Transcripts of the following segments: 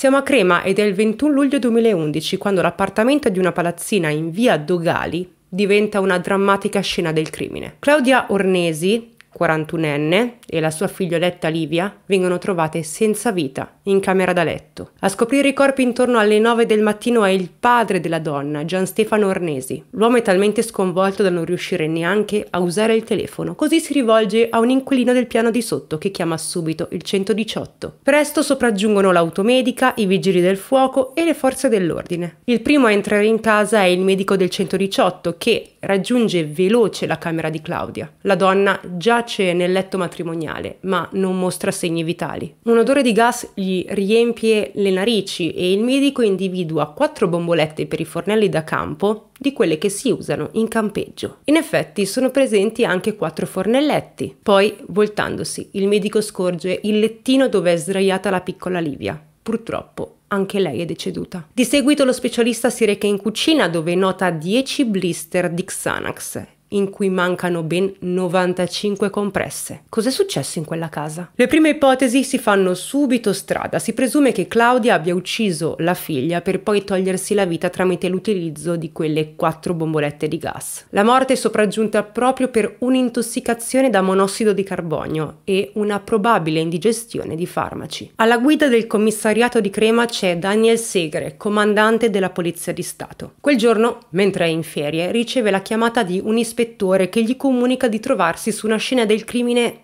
Siamo a Crema ed è il 21 luglio 2011 quando l'appartamento di una palazzina in via Dogali diventa una drammatica scena del crimine. Claudia Ornesi, 41enne, e la sua figlioletta Livia vengono trovate senza vita in camera da letto. A scoprire i corpi intorno alle 9 del mattino è il padre della donna, Gian Stefano Ornesi. L'uomo è talmente sconvolto da non riuscire neanche a usare il telefono, così si rivolge a un inquilino del piano di sotto che chiama subito il 118. Presto sopraggiungono l'automedica, i vigili del fuoco e le forze dell'ordine. Il primo a entrare in casa è il medico del 118 che, raggiunge veloce la camera di Claudia. La donna giace nel letto matrimoniale, ma non mostra segni vitali. Un odore di gas gli riempie le narici e il medico individua quattro bombolette per i fornelli da campo di quelle che si usano in campeggio. In effetti sono presenti anche quattro fornelletti. Poi, voltandosi, il medico scorge il lettino dove è sdraiata la piccola Livia, purtroppo anche lei è deceduta. Di seguito lo specialista si reca in cucina dove nota 10 blister di Xanax in cui mancano ben 95 compresse. Cos'è successo in quella casa? Le prime ipotesi si fanno subito strada. Si presume che Claudia abbia ucciso la figlia per poi togliersi la vita tramite l'utilizzo di quelle quattro bombolette di gas. La morte è sopraggiunta proprio per un'intossicazione da monossido di carbonio e una probabile indigestione di farmaci. Alla guida del commissariato di Crema c'è Daniel Segre, comandante della Polizia di Stato. Quel giorno, mentre è in ferie, riceve la chiamata di un l'ispettore che gli comunica di trovarsi su una scena del crimine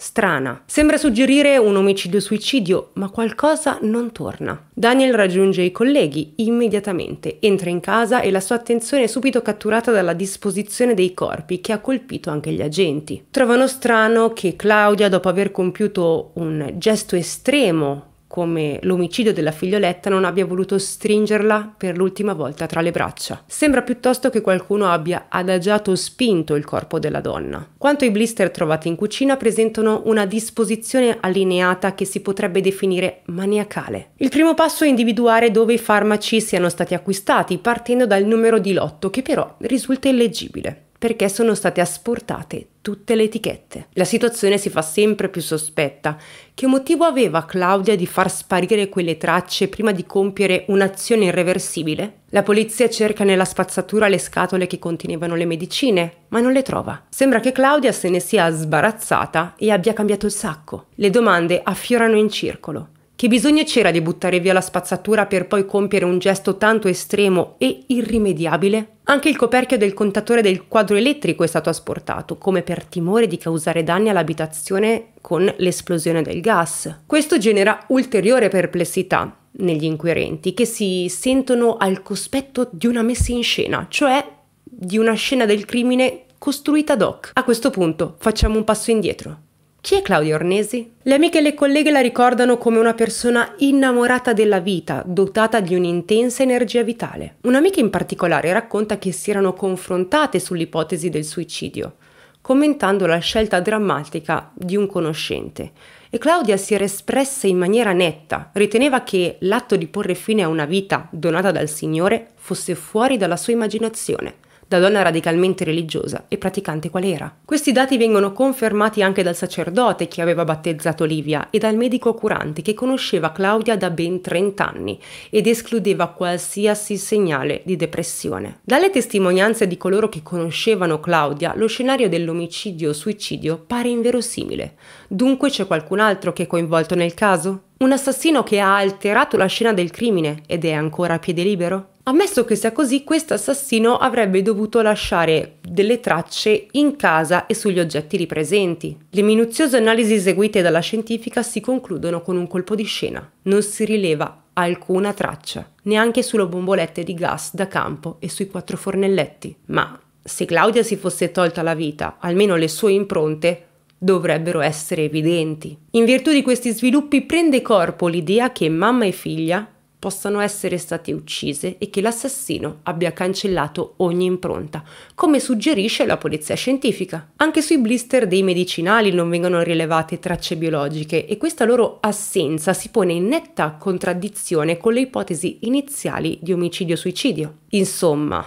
strana. Sembra suggerire un omicidio-suicidio, ma qualcosa non torna. Daniel raggiunge i colleghi immediatamente, entra in casa e la sua attenzione è subito catturata dalla disposizione dei corpi che ha colpito anche gli agenti. Trovano strano che Claudia, dopo aver compiuto un gesto estremo come l'omicidio della figlioletta non abbia voluto stringerla per l'ultima volta tra le braccia. Sembra piuttosto che qualcuno abbia adagiato o spinto il corpo della donna. Quanto ai blister trovati in cucina presentano una disposizione allineata che si potrebbe definire maniacale. Il primo passo è individuare dove i farmaci siano stati acquistati partendo dal numero di lotto che però risulta illeggibile perché sono state asportate tutte le etichette. La situazione si fa sempre più sospetta. Che motivo aveva Claudia di far sparire quelle tracce prima di compiere un'azione irreversibile? La polizia cerca nella spazzatura le scatole che contenevano le medicine, ma non le trova. Sembra che Claudia se ne sia sbarazzata e abbia cambiato il sacco. Le domande affiorano in circolo. Che bisogno c'era di buttare via la spazzatura per poi compiere un gesto tanto estremo e irrimediabile? Anche il coperchio del contatore del quadro elettrico è stato asportato, come per timore di causare danni all'abitazione con l'esplosione del gas. Questo genera ulteriore perplessità negli inquirenti, che si sentono al cospetto di una messa in scena, cioè di una scena del crimine costruita ad hoc. A questo punto facciamo un passo indietro. Chi è Claudia Ornesi? Le amiche e le colleghe la ricordano come una persona innamorata della vita, dotata di un'intensa energia vitale. Un'amica in particolare racconta che si erano confrontate sull'ipotesi del suicidio, commentando la scelta drammatica di un conoscente. E Claudia si era espressa in maniera netta, riteneva che l'atto di porre fine a una vita donata dal Signore fosse fuori dalla sua immaginazione da donna radicalmente religiosa e praticante qual era. Questi dati vengono confermati anche dal sacerdote che aveva battezzato Livia e dal medico curante che conosceva Claudia da ben 30 anni ed escludeva qualsiasi segnale di depressione. Dalle testimonianze di coloro che conoscevano Claudia, lo scenario dell'omicidio-suicidio pare inverosimile. Dunque c'è qualcun altro che è coinvolto nel caso? Un assassino che ha alterato la scena del crimine ed è ancora a piede libero? Ammesso che sia così, questo assassino avrebbe dovuto lasciare delle tracce in casa e sugli oggetti ripresenti. Le minuziose analisi eseguite dalla scientifica si concludono con un colpo di scena. Non si rileva alcuna traccia, neanche sulle bombolette di gas da campo e sui quattro fornelletti. Ma se Claudia si fosse tolta la vita, almeno le sue impronte dovrebbero essere evidenti. In virtù di questi sviluppi prende corpo l'idea che mamma e figlia possano essere state uccise e che l'assassino abbia cancellato ogni impronta, come suggerisce la polizia scientifica. Anche sui blister dei medicinali non vengono rilevate tracce biologiche e questa loro assenza si pone in netta contraddizione con le ipotesi iniziali di omicidio-suicidio. Insomma,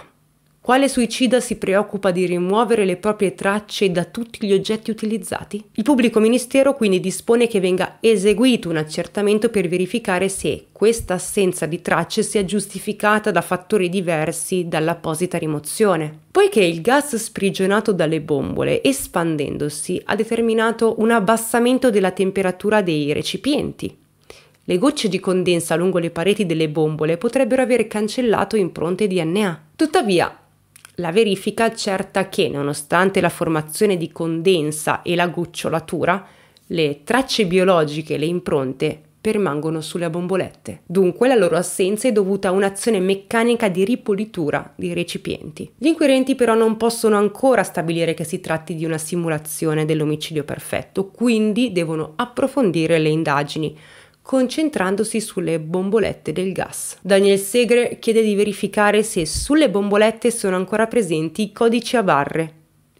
quale suicida si preoccupa di rimuovere le proprie tracce da tutti gli oggetti utilizzati? Il pubblico ministero quindi dispone che venga eseguito un accertamento per verificare se questa assenza di tracce sia giustificata da fattori diversi dall'apposita rimozione. Poiché il gas sprigionato dalle bombole espandendosi ha determinato un abbassamento della temperatura dei recipienti, le gocce di condensa lungo le pareti delle bombole potrebbero aver cancellato impronte DNA. Tuttavia, la verifica accerta che, nonostante la formazione di condensa e la gocciolatura, le tracce biologiche e le impronte permangono sulle bombolette. Dunque la loro assenza è dovuta a un'azione meccanica di ripulitura dei recipienti. Gli inquirenti però non possono ancora stabilire che si tratti di una simulazione dell'omicidio perfetto, quindi devono approfondire le indagini concentrandosi sulle bombolette del gas. Daniel Segre chiede di verificare se sulle bombolette sono ancora presenti i codici a barre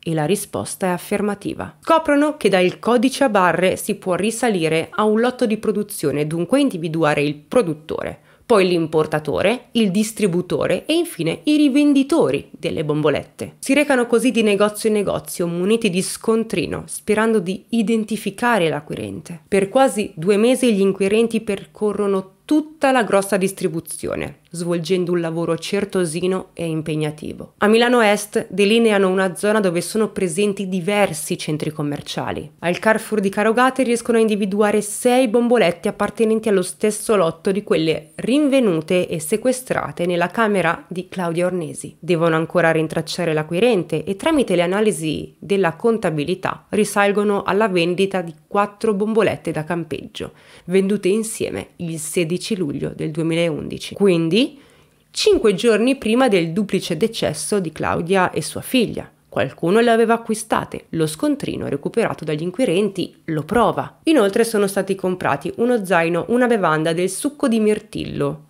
e la risposta è affermativa. Scoprono che dal codice a barre si può risalire a un lotto di produzione, dunque individuare il produttore poi l'importatore, il distributore e infine i rivenditori delle bombolette. Si recano così di negozio in negozio muniti di scontrino, sperando di identificare l'acquirente. Per quasi due mesi gli inquirenti percorrono tutta la grossa distribuzione, svolgendo un lavoro certosino e impegnativo. A Milano Est delineano una zona dove sono presenti diversi centri commerciali. Al Carrefour di Carogate riescono a individuare sei bombolette appartenenti allo stesso lotto di quelle rinvenute e sequestrate nella camera di Claudia Ornesi. Devono ancora rintracciare l'acquirente e tramite le analisi della contabilità risalgono alla vendita di quattro bombolette da campeggio, vendute insieme il 16 16 luglio del 2011, quindi cinque giorni prima del duplice decesso di Claudia e sua figlia. Qualcuno le aveva acquistate, lo scontrino recuperato dagli inquirenti lo prova. Inoltre sono stati comprati uno zaino, una bevanda del succo di mirtillo,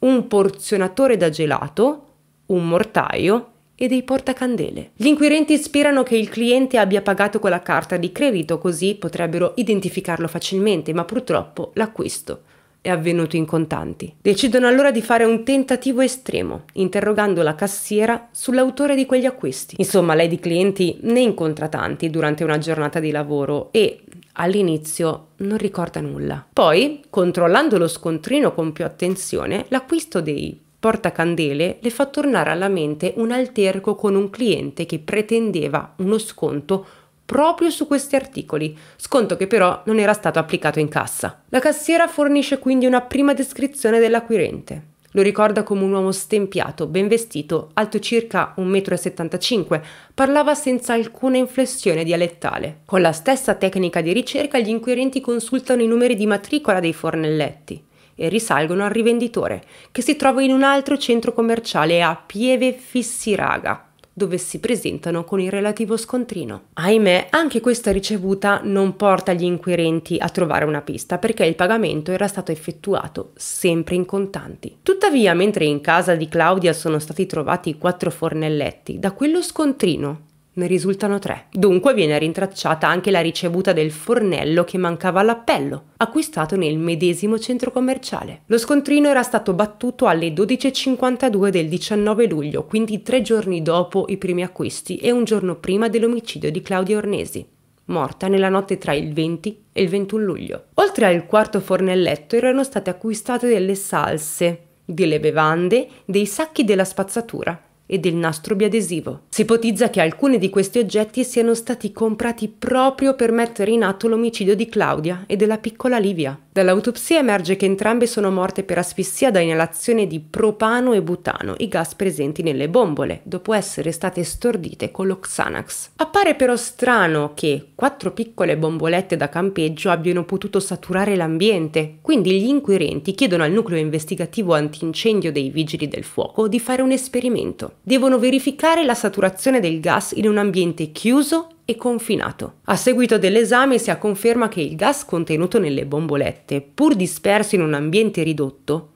un porzionatore da gelato, un mortaio e dei portacandele. Gli inquirenti sperano che il cliente abbia pagato con la carta di credito così potrebbero identificarlo facilmente, ma purtroppo l'acquisto è avvenuto in contanti. Decidono allora di fare un tentativo estremo, interrogando la cassiera sull'autore di quegli acquisti. Insomma, lei di clienti ne incontra tanti durante una giornata di lavoro e all'inizio non ricorda nulla. Poi, controllando lo scontrino con più attenzione, l'acquisto dei portacandele le fa tornare alla mente un alterco con un cliente che pretendeva uno sconto proprio su questi articoli, sconto che però non era stato applicato in cassa. La cassiera fornisce quindi una prima descrizione dell'acquirente. Lo ricorda come un uomo stempiato, ben vestito, alto circa 1,75 m, parlava senza alcuna inflessione dialettale. Con la stessa tecnica di ricerca gli inquirenti consultano i numeri di matricola dei fornelletti e risalgono al rivenditore, che si trova in un altro centro commerciale a Pieve Fissiraga, dove si presentano con il relativo scontrino. Ahimè, anche questa ricevuta non porta gli inquirenti a trovare una pista perché il pagamento era stato effettuato sempre in contanti. Tuttavia, mentre in casa di Claudia sono stati trovati quattro fornelletti, da quello scontrino ne risultano tre. Dunque viene rintracciata anche la ricevuta del fornello che mancava all'appello, acquistato nel medesimo centro commerciale. Lo scontrino era stato battuto alle 12.52 del 19 luglio, quindi tre giorni dopo i primi acquisti e un giorno prima dell'omicidio di Claudia Ornesi morta nella notte tra il 20 e il 21 luglio. Oltre al quarto fornelletto erano state acquistate delle salse, delle bevande, dei sacchi della spazzatura e del nastro biadesivo. Si ipotizza che alcuni di questi oggetti siano stati comprati proprio per mettere in atto l'omicidio di Claudia e della piccola Livia. Dall'autopsia emerge che entrambe sono morte per asfissia da inalazione di propano e butano, i gas presenti nelle bombole, dopo essere state stordite con lo Xanax. Appare però strano che quattro piccole bombolette da campeggio abbiano potuto saturare l'ambiente, quindi gli inquirenti chiedono al nucleo investigativo antincendio dei vigili del fuoco di fare un esperimento. Devono verificare la saturazione del gas in un ambiente chiuso e confinato. A seguito dell'esame si ha conferma che il gas contenuto nelle bombolette, pur disperso in un ambiente ridotto,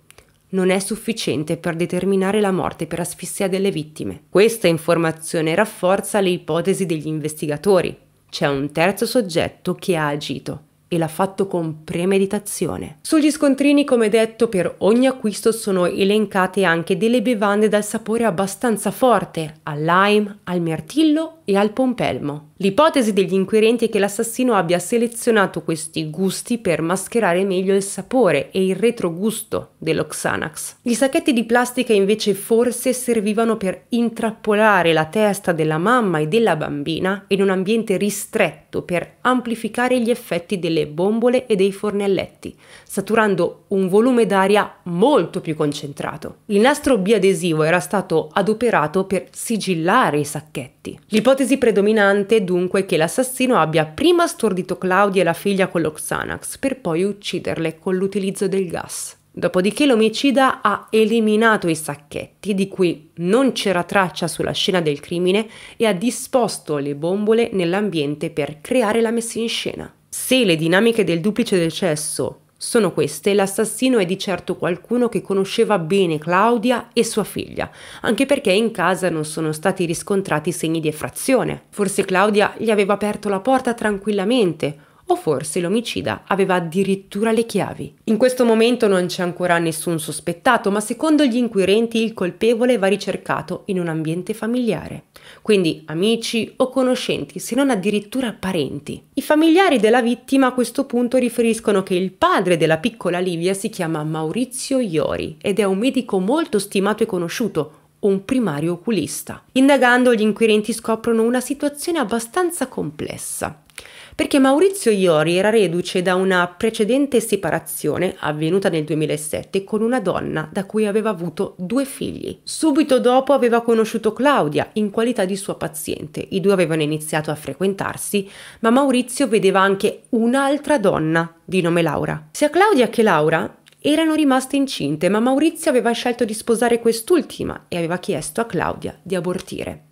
non è sufficiente per determinare la morte per asfissia delle vittime. Questa informazione rafforza le ipotesi degli investigatori. C'è un terzo soggetto che ha agito e l'ha fatto con premeditazione. Sugli scontrini, come detto, per ogni acquisto sono elencate anche delle bevande dal sapore abbastanza forte, al lime, al mirtillo e al pompelmo. L'ipotesi degli inquirenti è che l'assassino abbia selezionato questi gusti per mascherare meglio il sapore e il retrogusto dello Xanax. Gli sacchetti di plastica invece forse servivano per intrappolare la testa della mamma e della bambina in un ambiente ristretto per amplificare gli effetti delle bombole e dei fornelletti, saturando un volume d'aria molto più concentrato. Il nastro biadesivo era stato adoperato per sigillare i sacchetti. L'ipotesi predominante dunque che l'assassino abbia prima stordito Claudia e la figlia con lo Xanax per poi ucciderle con l'utilizzo del gas. Dopodiché l'omicida ha eliminato i sacchetti di cui non c'era traccia sulla scena del crimine e ha disposto le bombole nell'ambiente per creare la messa in scena. Se le dinamiche del duplice decesso sono queste, l'assassino è di certo qualcuno che conosceva bene Claudia e sua figlia, anche perché in casa non sono stati riscontrati segni di effrazione. Forse Claudia gli aveva aperto la porta tranquillamente, o forse l'omicida aveva addirittura le chiavi. In questo momento non c'è ancora nessun sospettato, ma secondo gli inquirenti il colpevole va ricercato in un ambiente familiare, quindi amici o conoscenti, se non addirittura parenti. I familiari della vittima a questo punto riferiscono che il padre della piccola Livia si chiama Maurizio Iori ed è un medico molto stimato e conosciuto, un primario oculista. Indagando gli inquirenti scoprono una situazione abbastanza complessa perché Maurizio Iori era reduce da una precedente separazione avvenuta nel 2007 con una donna da cui aveva avuto due figli. Subito dopo aveva conosciuto Claudia in qualità di sua paziente, i due avevano iniziato a frequentarsi, ma Maurizio vedeva anche un'altra donna di nome Laura. Sia Claudia che Laura erano rimaste incinte, ma Maurizio aveva scelto di sposare quest'ultima e aveva chiesto a Claudia di abortire.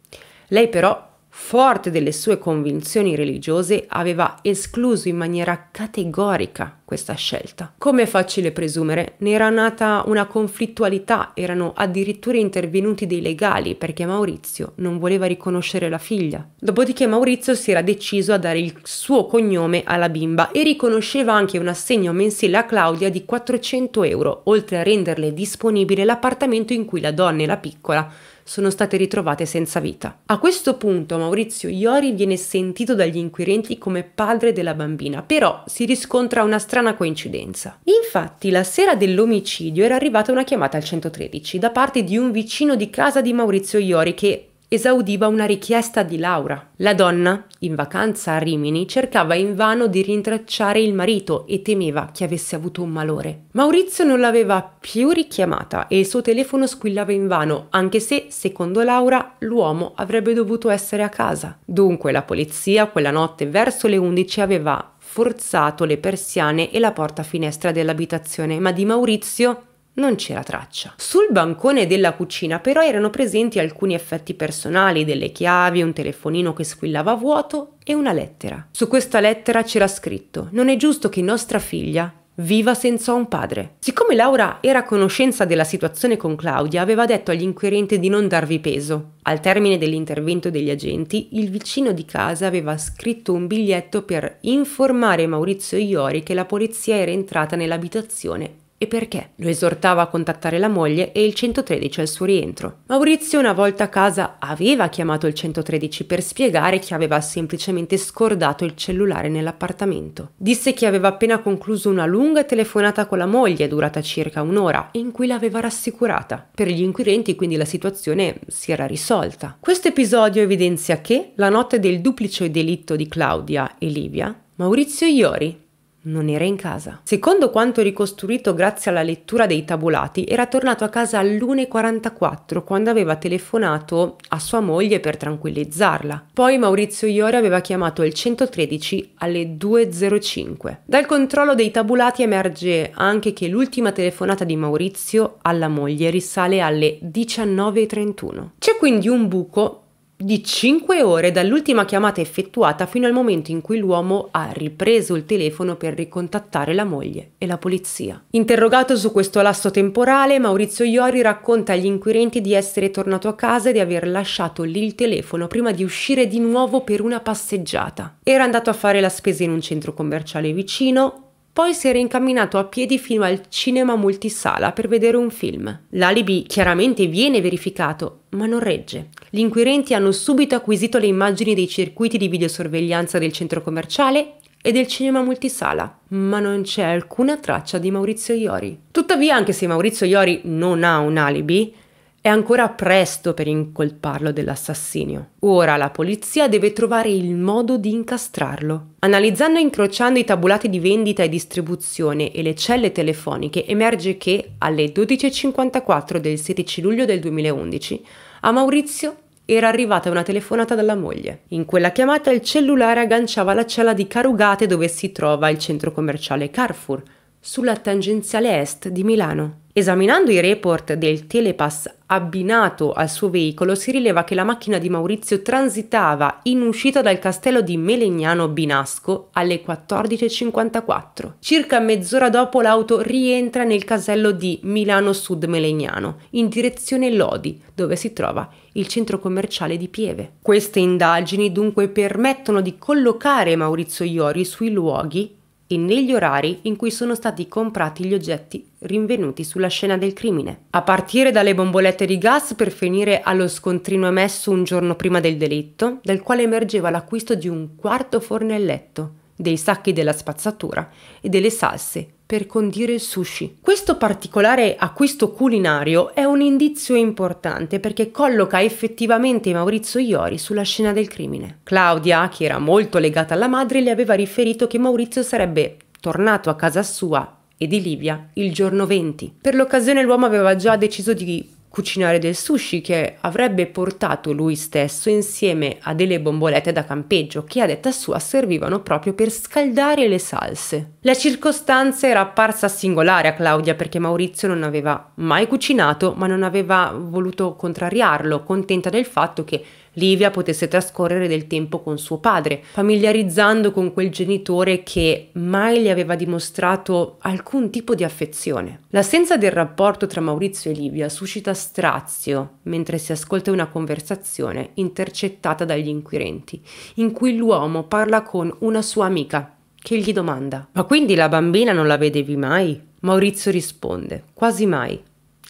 Lei però forte delle sue convinzioni religiose, aveva escluso in maniera categorica questa scelta. Come è facile presumere, ne era nata una conflittualità, erano addirittura intervenuti dei legali perché Maurizio non voleva riconoscere la figlia. Dopodiché Maurizio si era deciso a dare il suo cognome alla bimba e riconosceva anche un assegno mensile a Claudia di 400 euro, oltre a renderle disponibile l'appartamento in cui la donna e la piccola sono state ritrovate senza vita. A questo punto Maurizio Iori viene sentito dagli inquirenti come padre della bambina, però si riscontra una strana coincidenza. Infatti la sera dell'omicidio era arrivata una chiamata al 113 da parte di un vicino di casa di Maurizio Iori che esaudiva una richiesta di Laura. La donna, in vacanza a Rimini, cercava invano di rintracciare il marito e temeva che avesse avuto un malore. Maurizio non l'aveva più richiamata e il suo telefono squillava invano, anche se, secondo Laura, l'uomo avrebbe dovuto essere a casa. Dunque la polizia quella notte verso le 11 aveva forzato le persiane e la porta finestra dell'abitazione, ma di Maurizio non c'era traccia. Sul bancone della cucina però erano presenti alcuni effetti personali, delle chiavi, un telefonino che squillava vuoto e una lettera. Su questa lettera c'era scritto Non è giusto che nostra figlia viva senza un padre. Siccome Laura era a conoscenza della situazione con Claudia, aveva detto agli inquirenti di non darvi peso. Al termine dell'intervento degli agenti, il vicino di casa aveva scritto un biglietto per informare Maurizio Iori che la polizia era entrata nell'abitazione e perché lo esortava a contattare la moglie e il 113 al suo rientro. Maurizio una volta a casa aveva chiamato il 113 per spiegare che aveva semplicemente scordato il cellulare nell'appartamento. Disse che aveva appena concluso una lunga telefonata con la moglie, durata circa un'ora, in cui l'aveva rassicurata. Per gli inquirenti quindi la situazione si era risolta. Questo episodio evidenzia che, la notte del duplice delitto di Claudia e Livia, Maurizio Iori non era in casa. Secondo quanto ricostruito grazie alla lettura dei tabulati, era tornato a casa all'1.44 quando aveva telefonato a sua moglie per tranquillizzarla. Poi Maurizio Iori aveva chiamato il 113 alle 2.05. Dal controllo dei tabulati emerge anche che l'ultima telefonata di Maurizio alla moglie risale alle 19.31. C'è quindi un buco di 5 ore dall'ultima chiamata effettuata fino al momento in cui l'uomo ha ripreso il telefono per ricontattare la moglie e la polizia. Interrogato su questo lasso temporale, Maurizio Iori racconta agli inquirenti di essere tornato a casa e di aver lasciato lì il telefono prima di uscire di nuovo per una passeggiata. Era andato a fare la spesa in un centro commerciale vicino, poi si era incamminato a piedi fino al cinema multisala per vedere un film. L'alibi chiaramente viene verificato, ma non regge. Gli inquirenti hanno subito acquisito le immagini dei circuiti di videosorveglianza del centro commerciale e del cinema multisala, ma non c'è alcuna traccia di Maurizio Iori. Tuttavia, anche se Maurizio Iori non ha un alibi, è ancora presto per incolparlo dell'assassinio. Ora la polizia deve trovare il modo di incastrarlo. Analizzando e incrociando i tabulati di vendita e distribuzione e le celle telefoniche, emerge che alle 12.54 del 16 luglio del 2011 a Maurizio era arrivata una telefonata dalla moglie. In quella chiamata il cellulare agganciava la cella di Carugate dove si trova il centro commerciale Carrefour, sulla tangenziale est di Milano. Esaminando i report del Telepass abbinato al suo veicolo, si rileva che la macchina di Maurizio transitava in uscita dal castello di Melegnano Binasco alle 14.54. Circa mezz'ora dopo l'auto rientra nel casello di Milano Sud Melegnano, in direzione Lodi, dove si trova il centro commerciale di Pieve. Queste indagini dunque permettono di collocare Maurizio Iori sui luoghi e negli orari in cui sono stati comprati gli oggetti rinvenuti sulla scena del crimine, a partire dalle bombolette di gas per finire allo scontrino emesso un giorno prima del delitto, dal quale emergeva l'acquisto di un quarto fornelletto, dei sacchi della spazzatura e delle salse per condire il sushi. Questo particolare acquisto culinario è un indizio importante perché colloca effettivamente Maurizio Iori sulla scena del crimine. Claudia, che era molto legata alla madre, le aveva riferito che Maurizio sarebbe tornato a casa sua e di Livia il giorno 20. Per l'occasione l'uomo aveva già deciso di cucinare del sushi che avrebbe portato lui stesso insieme a delle bombolette da campeggio che a detta sua servivano proprio per scaldare le salse. La circostanza era apparsa singolare a Claudia perché Maurizio non aveva mai cucinato ma non aveva voluto contrariarlo, contenta del fatto che Livia potesse trascorrere del tempo con suo padre, familiarizzando con quel genitore che mai le aveva dimostrato alcun tipo di affezione. L'assenza del rapporto tra Maurizio e Livia suscita strazio mentre si ascolta una conversazione intercettata dagli inquirenti, in cui l'uomo parla con una sua amica che gli domanda: Ma quindi la bambina non la vedevi mai? Maurizio risponde: Quasi mai.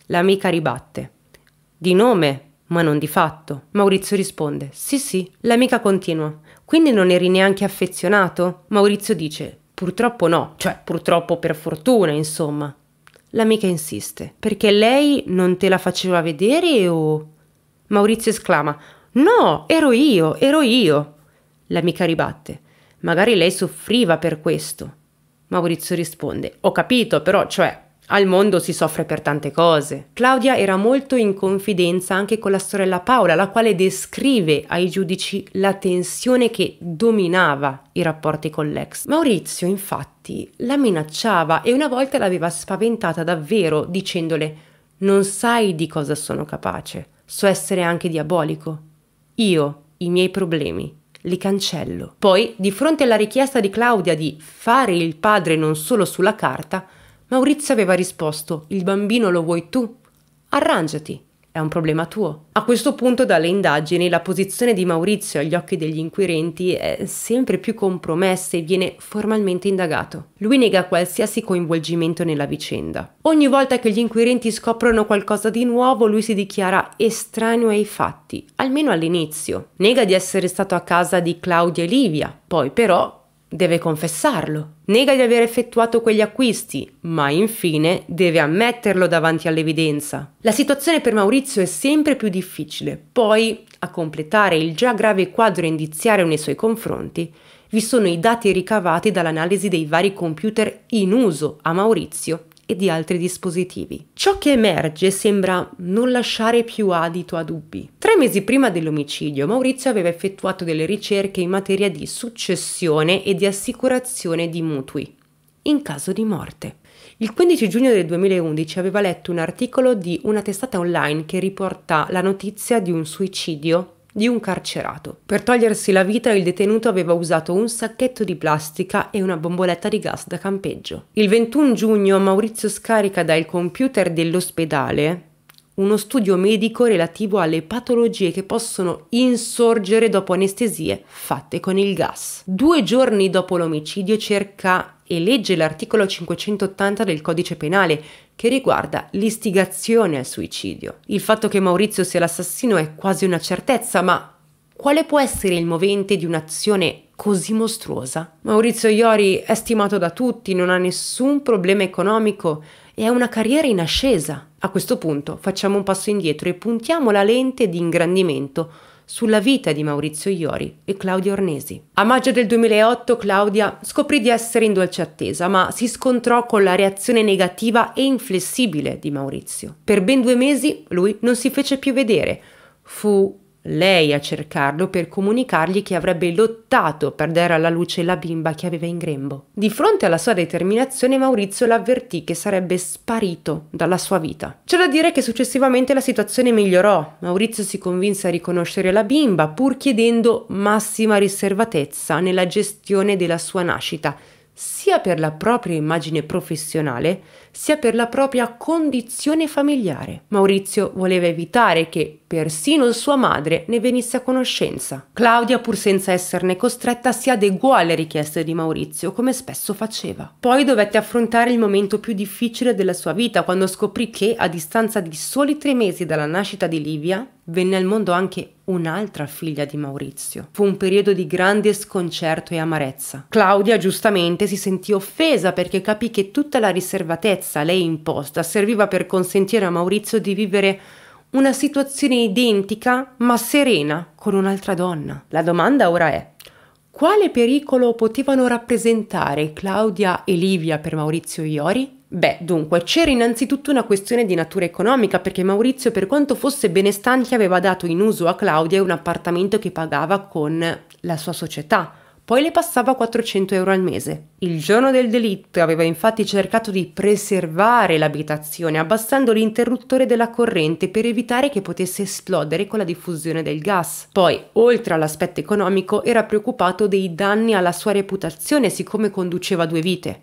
L'amica ribatte: Di nome ma non di fatto. Maurizio risponde: Sì, sì. L'amica continua: Quindi non eri neanche affezionato? Maurizio dice: Purtroppo no, cioè purtroppo per fortuna, insomma. L'amica insiste: Perché lei non te la faceva vedere o. Maurizio esclama: No, ero io, ero io. L'amica ribatte: Magari lei soffriva per questo. Maurizio risponde: Ho capito, però, cioè, al mondo si soffre per tante cose. Claudia era molto in confidenza anche con la sorella Paola, la quale descrive ai giudici la tensione che dominava i rapporti con l'ex. Maurizio, infatti, la minacciava e una volta l'aveva spaventata davvero dicendole non sai di cosa sono capace, so essere anche diabolico. Io, i miei problemi, li cancello. Poi, di fronte alla richiesta di Claudia di fare il padre non solo sulla carta, Maurizio aveva risposto: Il bambino lo vuoi tu? Arrangiati, è un problema tuo. A questo punto, dalle indagini, la posizione di Maurizio agli occhi degli inquirenti è sempre più compromessa e viene formalmente indagato. Lui nega qualsiasi coinvolgimento nella vicenda. Ogni volta che gli inquirenti scoprono qualcosa di nuovo, lui si dichiara estraneo ai fatti, almeno all'inizio. Nega di essere stato a casa di Claudia e Livia, poi però deve confessarlo, nega di aver effettuato quegli acquisti, ma infine deve ammetterlo davanti all'evidenza. La situazione per Maurizio è sempre più difficile, poi a completare il già grave quadro indiziario nei suoi confronti vi sono i dati ricavati dall'analisi dei vari computer in uso a Maurizio e di altri dispositivi. Ciò che emerge sembra non lasciare più adito a dubbi. Tre mesi prima dell'omicidio Maurizio aveva effettuato delle ricerche in materia di successione e di assicurazione di mutui in caso di morte. Il 15 giugno del 2011 aveva letto un articolo di una testata online che riporta la notizia di un suicidio di un carcerato. Per togliersi la vita il detenuto aveva usato un sacchetto di plastica e una bomboletta di gas da campeggio. Il 21 giugno Maurizio Scarica dal computer dell'ospedale uno studio medico relativo alle patologie che possono insorgere dopo anestesie fatte con il gas. Due giorni dopo l'omicidio cerca e legge l'articolo 580 del codice penale che riguarda l'istigazione al suicidio. Il fatto che Maurizio sia l'assassino è quasi una certezza, ma quale può essere il movente di un'azione così mostruosa? Maurizio Iori è stimato da tutti, non ha nessun problema economico e ha una carriera in ascesa. A questo punto facciamo un passo indietro e puntiamo la lente di ingrandimento sulla vita di Maurizio Iori e Claudia Ornesi. A maggio del 2008 Claudia scoprì di essere in dolce attesa, ma si scontrò con la reazione negativa e inflessibile di Maurizio. Per ben due mesi lui non si fece più vedere. Fu lei a cercarlo per comunicargli che avrebbe lottato per dare alla luce la bimba che aveva in grembo. Di fronte alla sua determinazione Maurizio l'avvertì che sarebbe sparito dalla sua vita. C'è da dire che successivamente la situazione migliorò. Maurizio si convinse a riconoscere la bimba pur chiedendo massima riservatezza nella gestione della sua nascita sia per la propria immagine professionale, sia per la propria condizione familiare. Maurizio voleva evitare che persino sua madre ne venisse a conoscenza. Claudia, pur senza esserne costretta, si adeguò alle richieste di Maurizio, come spesso faceva. Poi dovette affrontare il momento più difficile della sua vita, quando scoprì che, a distanza di soli tre mesi dalla nascita di Livia, venne al mondo anche un'altra figlia di Maurizio. Fu un periodo di grande sconcerto e amarezza. Claudia giustamente si sentì offesa perché capì che tutta la riservatezza a lei imposta serviva per consentire a Maurizio di vivere una situazione identica ma serena con un'altra donna. La domanda ora è, quale pericolo potevano rappresentare Claudia e Livia per Maurizio Iori? Beh, dunque, c'era innanzitutto una questione di natura economica, perché Maurizio, per quanto fosse benestante, aveva dato in uso a Claudia un appartamento che pagava con la sua società poi le passava 400 euro al mese. Il giorno del delitto aveva infatti cercato di preservare l'abitazione abbassando l'interruttore della corrente per evitare che potesse esplodere con la diffusione del gas. Poi, oltre all'aspetto economico, era preoccupato dei danni alla sua reputazione siccome conduceva due vite.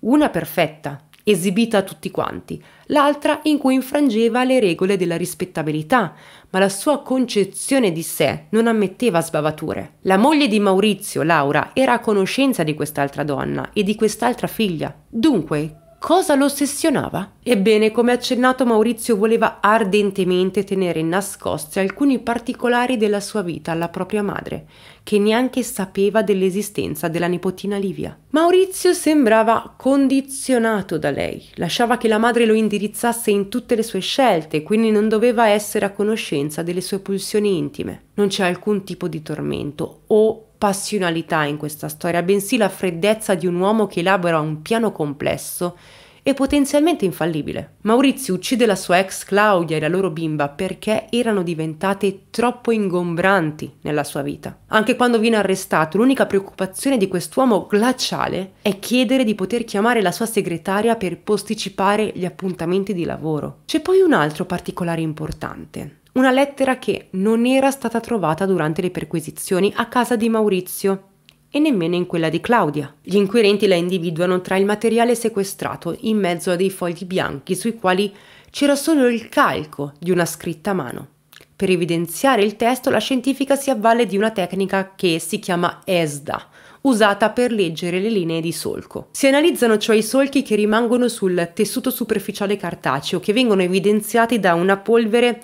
Una perfetta, esibita a tutti quanti, l'altra in cui infrangeva le regole della rispettabilità, ma la sua concezione di sé non ammetteva sbavature. La moglie di Maurizio, Laura, era a conoscenza di quest'altra donna e di quest'altra figlia. Dunque, Cosa lo ossessionava? Ebbene, come accennato, Maurizio voleva ardentemente tenere nascosti alcuni particolari della sua vita alla propria madre, che neanche sapeva dell'esistenza della nipotina Livia. Maurizio sembrava condizionato da lei, lasciava che la madre lo indirizzasse in tutte le sue scelte, quindi non doveva essere a conoscenza delle sue pulsioni intime. Non c'è alcun tipo di tormento o passionalità in questa storia, bensì la freddezza di un uomo che elabora un piano complesso e potenzialmente infallibile. Maurizio uccide la sua ex Claudia e la loro bimba perché erano diventate troppo ingombranti nella sua vita. Anche quando viene arrestato, l'unica preoccupazione di quest'uomo glaciale è chiedere di poter chiamare la sua segretaria per posticipare gli appuntamenti di lavoro. C'è poi un altro particolare importante una lettera che non era stata trovata durante le perquisizioni a casa di Maurizio e nemmeno in quella di Claudia. Gli inquirenti la individuano tra il materiale sequestrato in mezzo a dei fogli bianchi sui quali c'era solo il calco di una scritta a mano. Per evidenziare il testo la scientifica si avvale di una tecnica che si chiama ESDA, usata per leggere le linee di solco. Si analizzano cioè i solchi che rimangono sul tessuto superficiale cartaceo, che vengono evidenziati da una polvere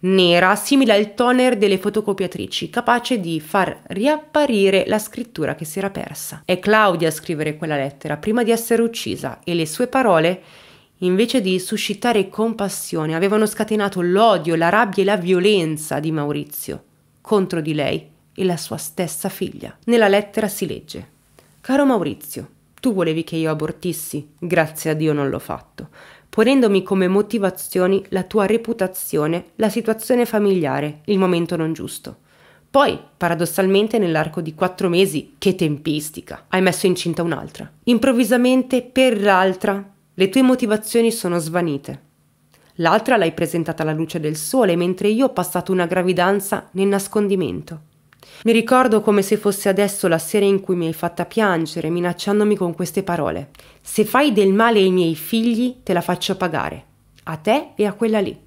nera, simile al toner delle fotocopiatrici, capace di far riapparire la scrittura che si era persa. È Claudia a scrivere quella lettera prima di essere uccisa e le sue parole, invece di suscitare compassione, avevano scatenato l'odio, la rabbia e la violenza di Maurizio contro di lei e la sua stessa figlia. Nella lettera si legge: Caro Maurizio, tu volevi che io abortissi, grazie a Dio non l'ho fatto ponendomi come motivazioni la tua reputazione, la situazione familiare, il momento non giusto. Poi, paradossalmente, nell'arco di quattro mesi, che tempistica, hai messo incinta un'altra. Improvvisamente, per l'altra, le tue motivazioni sono svanite. L'altra l'hai presentata alla luce del sole, mentre io ho passato una gravidanza nel nascondimento. Mi ricordo come se fosse adesso la sera in cui mi hai fatta piangere, minacciandomi con queste parole. Se fai del male ai miei figli, te la faccio pagare. A te e a quella lì.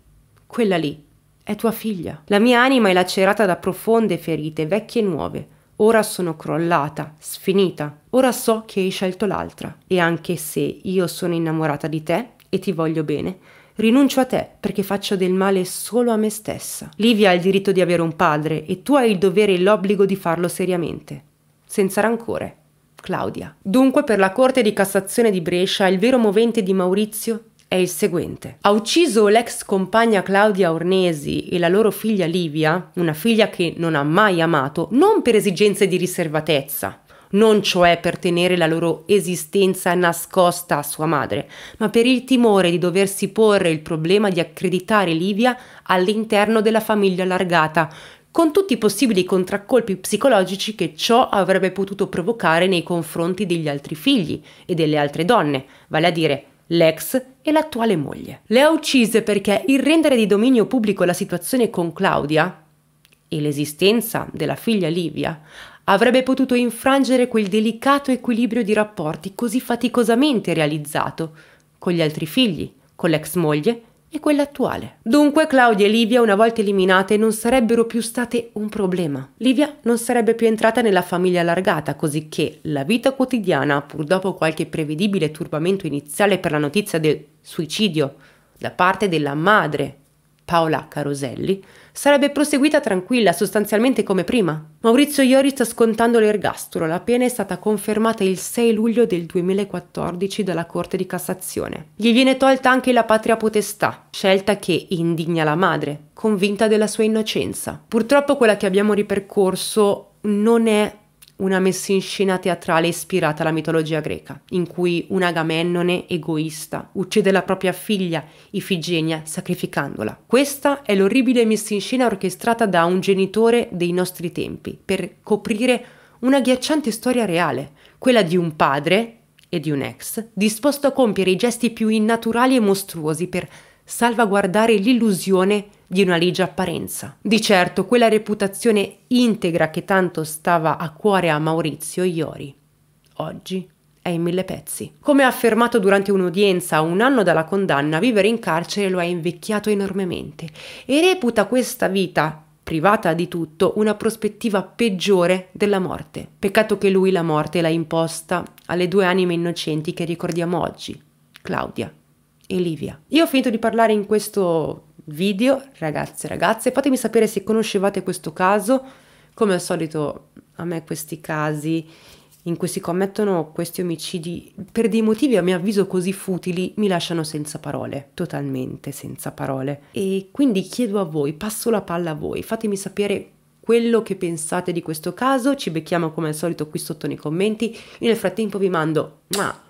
Quella lì. È tua figlia. La mia anima è lacerata da profonde ferite, vecchie e nuove. Ora sono crollata, sfinita. Ora so che hai scelto l'altra. E anche se io sono innamorata di te e ti voglio bene, Rinuncio a te perché faccio del male solo a me stessa. Livia ha il diritto di avere un padre e tu hai il dovere e l'obbligo di farlo seriamente, senza rancore. Claudia. Dunque per la Corte di Cassazione di Brescia il vero movente di Maurizio è il seguente. Ha ucciso l'ex compagna Claudia Ornesi e la loro figlia Livia, una figlia che non ha mai amato, non per esigenze di riservatezza, non cioè per tenere la loro esistenza nascosta a sua madre, ma per il timore di doversi porre il problema di accreditare Livia all'interno della famiglia allargata, con tutti i possibili contraccolpi psicologici che ciò avrebbe potuto provocare nei confronti degli altri figli e delle altre donne, vale a dire l'ex e l'attuale moglie. Le ha uccise perché il rendere di dominio pubblico la situazione con Claudia e l'esistenza della figlia Livia avrebbe potuto infrangere quel delicato equilibrio di rapporti così faticosamente realizzato con gli altri figli, con l'ex moglie e quella attuale. Dunque Claudia e Livia, una volta eliminate, non sarebbero più state un problema. Livia non sarebbe più entrata nella famiglia allargata, cosicché la vita quotidiana, pur dopo qualche prevedibile turbamento iniziale per la notizia del suicidio da parte della madre Paola Caroselli, sarebbe proseguita tranquilla, sostanzialmente come prima. Maurizio Iori sta scontando l'ergastolo, la pena è stata confermata il 6 luglio del 2014 dalla Corte di Cassazione. Gli viene tolta anche la patria potestà, scelta che indigna la madre, convinta della sua innocenza. Purtroppo quella che abbiamo ripercorso non è una messa in scena teatrale ispirata alla mitologia greca, in cui un Agamennone egoista uccide la propria figlia Ifigenia sacrificandola. Questa è l'orribile messa in scena orchestrata da un genitore dei nostri tempi per coprire una ghiacciante storia reale, quella di un padre e di un ex disposto a compiere i gesti più innaturali e mostruosi per salvaguardare l'illusione di una ligia apparenza. Di certo quella reputazione integra che tanto stava a cuore a Maurizio Iori. Oggi è in mille pezzi. Come ha affermato durante un'udienza un anno dalla condanna, vivere in carcere lo ha invecchiato enormemente e reputa questa vita privata di tutto, una prospettiva peggiore della morte. Peccato che lui la morte l'ha imposta alle due anime innocenti che ricordiamo oggi, Claudia e Livia. Io ho finito di parlare in questo video, ragazzi e ragazze. Fatemi sapere se conoscevate questo caso. Come al solito, a me questi casi in cui si commettono questi omicidi per dei motivi a mio avviso così futili mi lasciano senza parole, totalmente senza parole. E quindi chiedo a voi, passo la palla a voi, fatemi sapere quello che pensate di questo caso, ci becchiamo come al solito qui sotto nei commenti. Io nel frattempo vi mando... Mua!